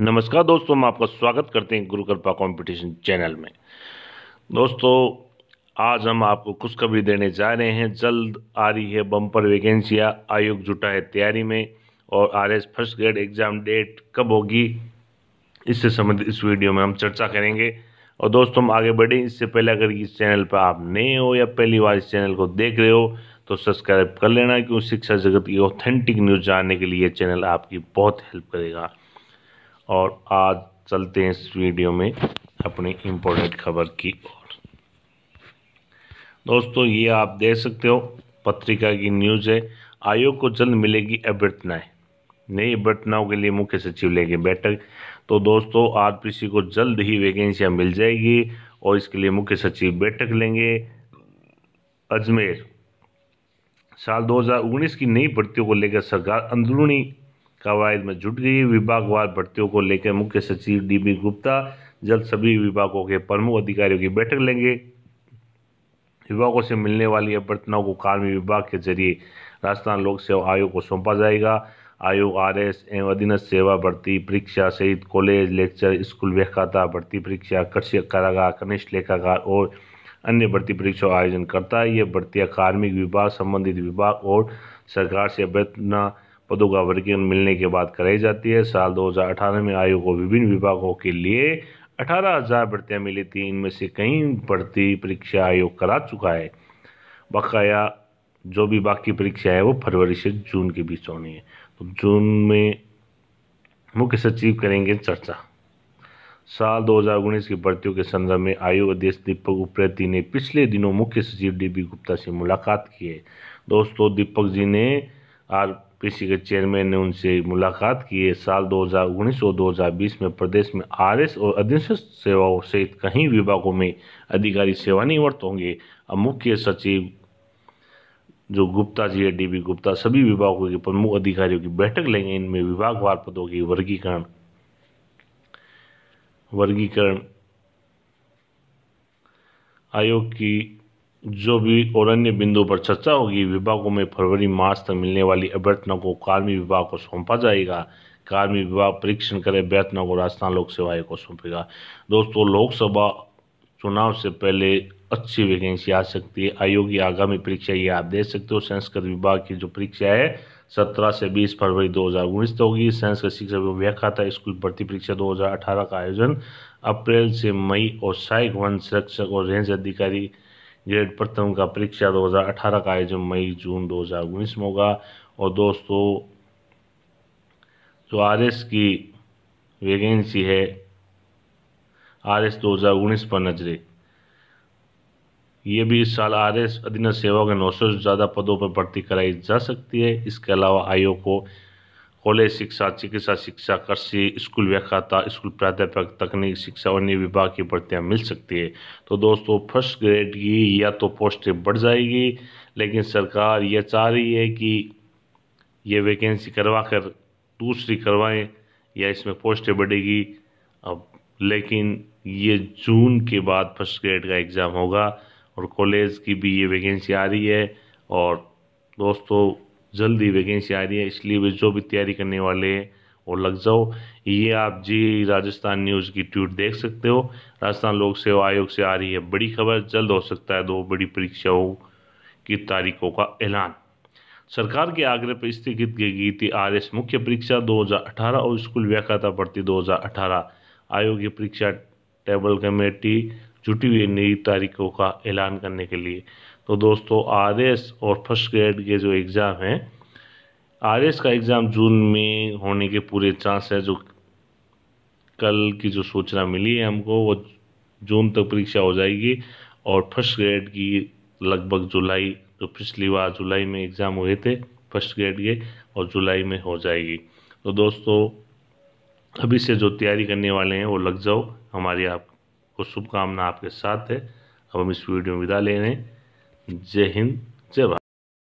नमस्कार दोस्तों हम आपका स्वागत करते हैं गुरु कृपा कॉम्पिटिशन चैनल में दोस्तों आज हम आपको खुशखबरी देने जा रहे हैं जल्द आ रही है बम्पर वैकेंसियाँ आयोग जुटा है तैयारी में और R S first grade exam date कब होगी इससे संबंधित इस वीडियो में हम चर्चा करेंगे और दोस्तों हम आगे बढ़ें इससे पहले अगर इस चैनल पर आप नए हो या पहली बार इस चैनल को देख रहे हो तो सब्सक्राइब कर लेना क्योंकि शिक्षा जगत की ऑथेंटिक न्यूज़ जानने के लिए चैनल आपकी बहुत हेल्प करेगा और आज चलते हैं इस वीडियो में अपनी इम्पोर्टेंट खबर की ओर दोस्तों ये आप देख सकते हो पत्रिका की न्यूज़ है आयोग को जल्द मिलेगी अभ्यर्थनाएँ नई अभ्यर्थनाओं के लिए मुख्य सचिव लेंगे बैठक तो दोस्तों आरपीसी को जल्द ही वैकेंसियाँ मिल जाएगी और इसके लिए मुख्य सचिव बैठक लेंगे अजमेर साल 2019 की नई भर्तियों को लेकर सरकार अंदरूनी कवायद में जुट गई विभागवार भर्तियों को लेकर मुख्य सचिव डीबी गुप्ता जल्द सभी विभागों के प्रमुख अधिकारियों की बैठक लेंगे विभागों से मिलने वाली अभ्यर्थनाओं को कार्मिक विभाग के जरिए राजस्थान लोक सेवा आयोग को सौंपा जाएगा आयोग आर एस एवं अधीनस्थ सेवा भर्ती परीक्षा सहित कॉलेज लेक्चर स्कूल व्याख्याता भर्ती परीक्षा कृषि कारागार कनिष्ठ लेखाकार और अन्य भर्ती परीक्षा आयोजन करता है ये भर्तियाँ कार्मिक विभाग संबंधित विभाग और सरकार से अभ्यर्थना पदों का वर्गीकरण मिलने के बाद कराई जाती है साल 2018 में आयोग को विभिन्न विभागों के लिए अठारह हज़ार भर्तियाँ मिली थी इनमें से कई भर्ती परीक्षा आयोग करा चुका है बकाया जो भी बाकी परीक्षा है वो फरवरी से जून के बीच होनी है तो जून में मुख्य सचिव करेंगे चर्चा साल 2019 की भर्तियों के संदर्भ में आयोग अध्यक्ष दीपक उप्रेती ने पिछले दिनों मुख्य सचिव डी गुप्ता से मुलाकात की है दोस्तों दीपक जी ने आज पीसी के चेयरमैन ने उनसे मुलाकात की है साल 2019 और 2020 में प्रदेश में एस और अधीनस्थ सेवाओं सहित कई विभागों में अधिकारी सेवानिवृत्त होंगे अब मुख्य सचिव जो गुप्ता जी है डीबी गुप्ता सभी विभागों के प्रमुख अधिकारियों की बैठक लेंगे इनमें विभागवार पदों की वर्गीकरण वर्गीकरण आयोग की जो भी और अन्य बिंदु पर चर्चा होगी विभागों में फरवरी मार्च तक मिलने वाली अभ्यर्थना को कार्मिक विभाग को सौंपा जाएगा कार्मिक विभाग परीक्षण करे अभ्यर्थना को राजस्थान लोक आयोग को सौंपेगा दोस्तों लोकसभा चुनाव से पहले अच्छी वैकेंसी आ सकती है आयोग की आगामी परीक्षा ये आप देख सकते हो संस्कृत विभाग की जो परीक्षा है सत्रह से बीस फरवरी दो हज़ार उन्नीस तक होगी संस्कृत शिक्षा व्याख्याता स्कूल भर्ती परीक्षा दो हज़ार अठारह का आयोजन अप्रैल से मई और सहायक वन संरक्षक और रेंज अधिकारी ग्रेड प्रथम का परीक्षा 2018 का आयोजन मई जून 2019 में होगा और दोस्तों जो आर एस की वैकेंसी है आर एस दो पर नजरे ये भी इस साल आर एस अधीन सेवा के नौ सौ से ज़्यादा पदों पर भर्ती कराई जा सकती है इसके अलावा आयोग को कॉलेज शिक्षा चिकित्सा शिक्षा कृषि स्कूल व्याख्याता स्कूल प्राध्यापक तकनीक शिक्षा अन्य विभाग की भर्तियाँ मिल सकती है तो दोस्तों फर्स्ट ग्रेड की या तो पोस्टें बढ़ जाएगी लेकिन सरकार यह चाह रही है कि ये वैकेंसी करवा कर दूसरी करवाएं या इसमें पोस्टें बढ़ेगी अब लेकिन ये जून के बाद फर्स्ट ग्रेड का एग्ज़ाम होगा और कॉलेज की भी ये वैकेंसी आ रही है और दोस्तों जल्दी वैकेंसी आ रही है इसलिए वे जो भी तैयारी करने वाले हैं वो लग जाओ ये आप जी राजस्थान न्यूज़ की ट्वीट देख सकते हो राजस्थान लोक सेवा आयोग से आ रही है बड़ी खबर जल्द हो सकता है दो बड़ी परीक्षाओं की तारीखों का ऐलान सरकार के आग्रह पर स्थगित की गई थी आर एस मुख्य परीक्षा 2018 और स्कूल व्याख्याता भर्ती 2018 आयोग की परीक्षा टेबल कमेटी जुटी हुई नई तारीखों का ऐलान करने के लिए तो दोस्तों आर एस और फर्स्ट ग्रेड के जो एग्ज़ाम हैं आर एस का एग्ज़ाम जून में होने के पूरे चांस है जो कल की जो सूचना मिली है हमको वो जून तक परीक्षा हो जाएगी और फर्स्ट ग्रेड की लगभग जुलाई जो पिछली बार जुलाई में एग्ज़ाम हुए थे फर्स्ट ग्रेड के और जुलाई में हो जाएगी तो दोस्तों अभी से जो तैयारी करने वाले हैं वो लग जाओ हमारी आप वो शुभकामना आपके साथ है अब हम इस वीडियो में विदा ले रहे हैं जय हिंद जय भारत